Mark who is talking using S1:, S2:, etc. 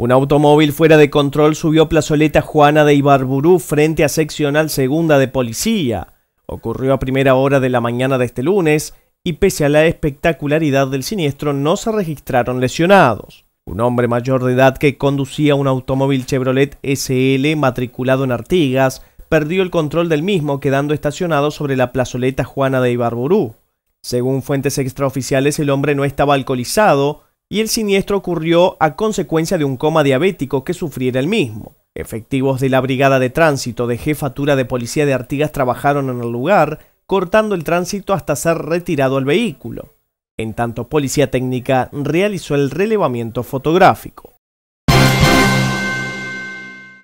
S1: Un automóvil fuera de control subió
S2: plazoleta Juana de Ibarburú frente a seccional segunda de policía. Ocurrió a primera hora de la mañana de este lunes y pese a la espectacularidad del siniestro no se registraron lesionados. Un hombre mayor de edad que conducía un automóvil Chevrolet SL matriculado en Artigas perdió el control del mismo quedando estacionado sobre la plazoleta Juana de Ibarburú. Según fuentes extraoficiales el hombre no estaba alcoholizado, y el siniestro ocurrió a consecuencia de un coma diabético que sufriera el mismo. Efectivos de la Brigada de Tránsito de Jefatura de Policía de Artigas trabajaron en el lugar, cortando el tránsito hasta ser retirado el vehículo. En tanto, Policía Técnica
S1: realizó el relevamiento fotográfico.